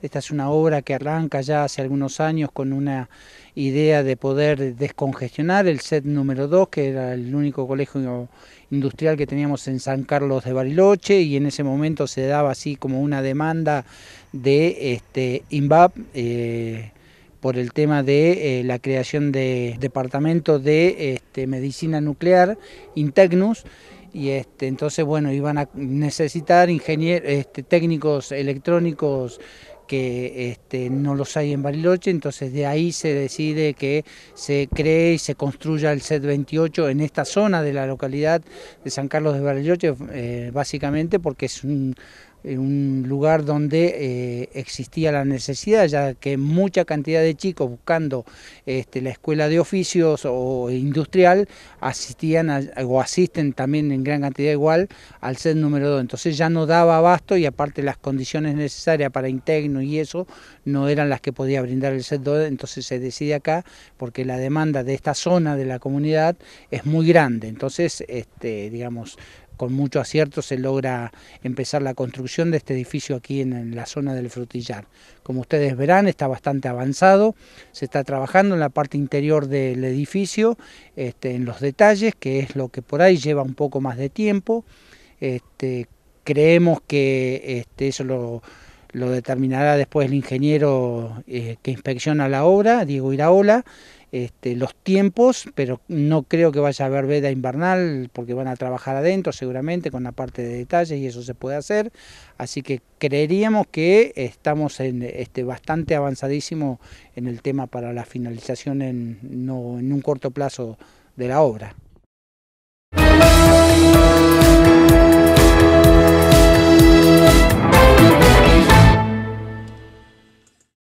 Esta es una obra que arranca ya hace algunos años con una idea de poder descongestionar el set número 2, que era el único colegio industrial que teníamos en San Carlos de Bariloche, y en ese momento se daba así como una demanda de este, INVAP. Eh, por el tema de eh, la creación de departamento de este, medicina nuclear, Intecnus, y este, entonces bueno, iban a necesitar este, técnicos electrónicos que este, no los hay en Bariloche, entonces de ahí se decide que se cree y se construya el set 28 en esta zona de la localidad de San Carlos de Bariloche, eh, básicamente porque es un eh, lugar donde eh, existía la necesidad, ya que mucha cantidad de chicos buscando este, la escuela de oficios o industrial asistían o asisten también en gran cantidad igual al set número 2. Entonces ya no daba abasto y aparte las condiciones necesarias para Integno y eso no eran las que podía brindar el sector, entonces se decide acá porque la demanda de esta zona de la comunidad es muy grande, entonces este, digamos con mucho acierto se logra empezar la construcción de este edificio aquí en, la zona del Frutillar. Como ustedes verán, está bastante avanzado, se está trabajando en la parte interior del edificio, este, en los detalles, que es lo que por ahí lleva un poco más de tiempo. Este, creemos que este, eso lo lo determinará después el ingeniero eh, que inspecciona la obra, Diego Iraola, este, los tiempos, pero no creo que vaya a haber veda invernal porque van a trabajar adentro seguramente con la parte de detalles y eso se puede hacer. Así que creeríamos que estamos en, este, bastante avanzadísimo en el tema para la finalización en un corto plazo de la obra.